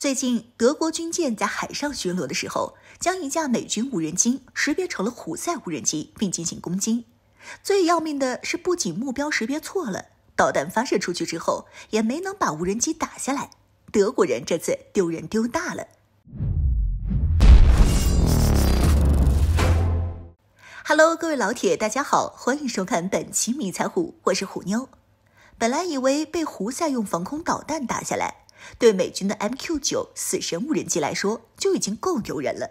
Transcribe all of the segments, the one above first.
最近，德国军舰在海上巡逻的时候，将一架美军无人机识别成了虎塞无人机，并进行攻击。最要命的是，不仅目标识别错了，导弹发射出去之后，也没能把无人机打下来。德国人这次丢人丢大了。Hello，各位老铁，大家好，欢迎收看本期迷彩虎，我是虎妞。本来以为被胡塞用防空导弹打下来。对美军的 MQ-9 死神无人机来说，就已经够丢人了。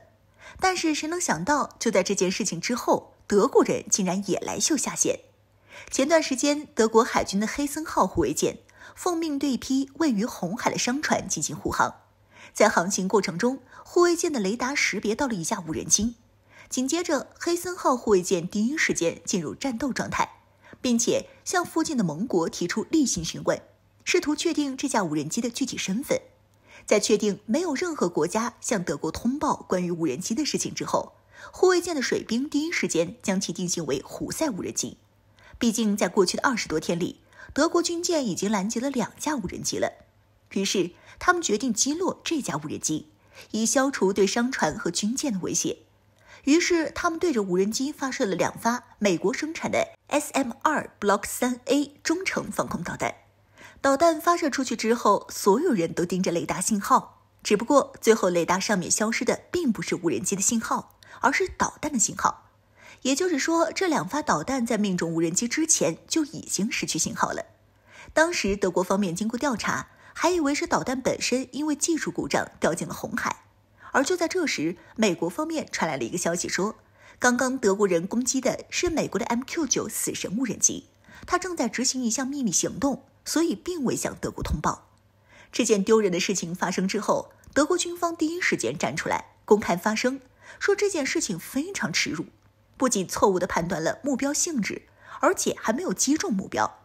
但是谁能想到，就在这件事情之后，德国人竟然也来秀下限。前段时间，德国海军的黑森号护卫舰奉命对一批位于红海的商船进行护航，在航行过程中，护卫舰的雷达识别到了一架无人机。紧接着，黑森号护卫舰第一时间进入战斗状态，并且向附近的盟国提出例行询问。试图确定这架无人机的具体身份，在确定没有任何国家向德国通报关于无人机的事情之后，护卫舰的水兵第一时间将其定性为胡塞无人机。毕竟在过去的二十多天里，德国军舰已经拦截了两架无人机了。于是他们决定击落这架无人机，以消除对商船和军舰的威胁。于是他们对着无人机发射了两发美国生产的 SM 二 Block 三 A 中程防空导弹。导弹发射出去之后，所有人都盯着雷达信号。只不过最后雷达上面消失的并不是无人机的信号，而是导弹的信号。也就是说，这两发导弹在命中无人机之前就已经失去信号了。当时德国方面经过调查，还以为是导弹本身因为技术故障掉进了红海。而就在这时，美国方面传来了一个消息，说刚刚德国人攻击的是美国的 MQ-9 死神无人机，它正在执行一项秘密行动。所以，并未向德国通报。这件丢人的事情发生之后，德国军方第一时间站出来公开发声，说这件事情非常耻辱，不仅错误地判断了目标性质，而且还没有击中目标。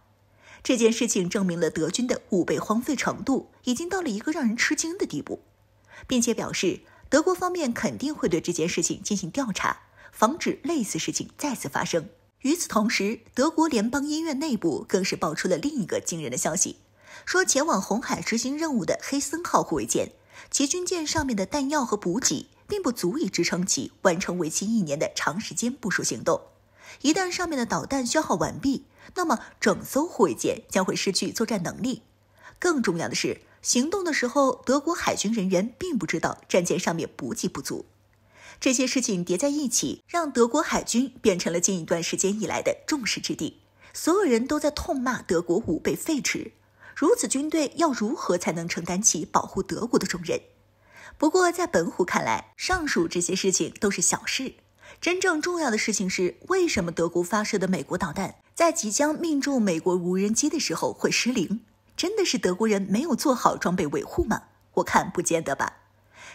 这件事情证明了德军的武倍荒废程度已经到了一个让人吃惊的地步，并且表示德国方面肯定会对这件事情进行调查，防止类似事情再次发生。与此同时，德国联邦医院内部更是爆出了另一个惊人的消息：说前往红海执行任务的“黑森”号护卫舰，其军舰上面的弹药和补给并不足以支撑其完成为期一年的长时间部署行动。一旦上面的导弹消耗完毕，那么整艘护卫舰将会失去作战能力。更重要的是，行动的时候，德国海军人员并不知道战舰上面补给不足。这些事情叠在一起，让德国海军变成了近一段时间以来的众矢之的。所有人都在痛骂德国五被废弛，如此军队要如何才能承担起保护德国的重任？不过在本虎看来，上述这些事情都是小事，真正重要的事情是，为什么德国发射的美国导弹在即将命中美国无人机的时候会失灵？真的是德国人没有做好装备维护吗？我看不见得吧。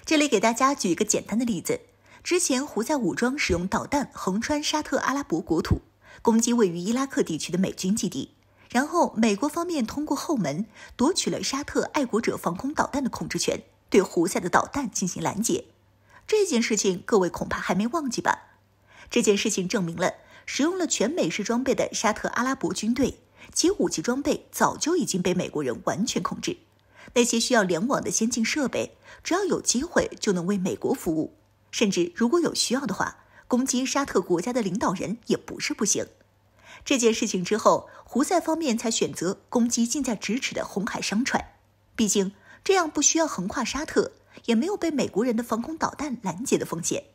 这里给大家举一个简单的例子。之前，胡塞武装使用导弹横穿沙特阿拉伯国土，攻击位于伊拉克地区的美军基地，然后美国方面通过后门夺取了沙特爱国者防空导弹的控制权，对胡塞的导弹进行拦截。这件事情各位恐怕还没忘记吧？这件事情证明了，使用了全美式装备的沙特阿拉伯军队，其武器装备早就已经被美国人完全控制。那些需要联网的先进设备，只要有机会就能为美国服务。甚至如果有需要的话，攻击沙特国家的领导人也不是不行。这件事情之后，胡塞方面才选择攻击近在咫尺的红海商船，毕竟这样不需要横跨沙特，也没有被美国人的防空导弹拦截的风险，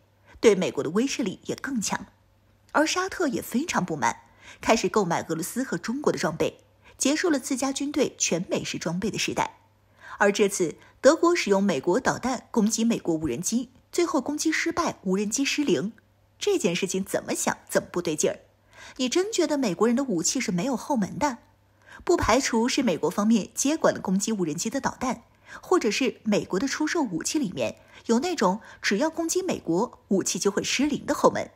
对美国的威慑力也更强。而沙特也非常不满，开始购买俄罗斯和中国的装备，结束了自家军队全美式装备的时代。而这次，德国使用美国导弹攻击美国无人机。最后攻击失败，无人机失灵，这件事情怎么想怎么不对劲儿。你真觉得美国人的武器是没有后门的？不排除是美国方面接管了攻击无人机的导弹，或者是美国的出售武器里面有那种只要攻击美国武器就会失灵的后门。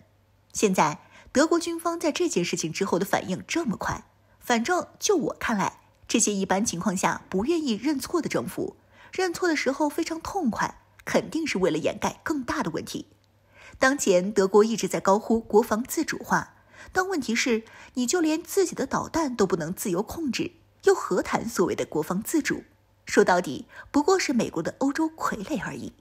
现在德国军方在这件事情之后的反应这么快，反正就我看来，这些一般情况下不愿意认错的政府，认错的时候非常痛快。肯定是为了掩盖更大的问题。当前德国一直在高呼国防自主化，但问题是，你就连自己的导弹都不能自由控制，又何谈所谓的国防自主？说到底，不过是美国的欧洲傀儡而已。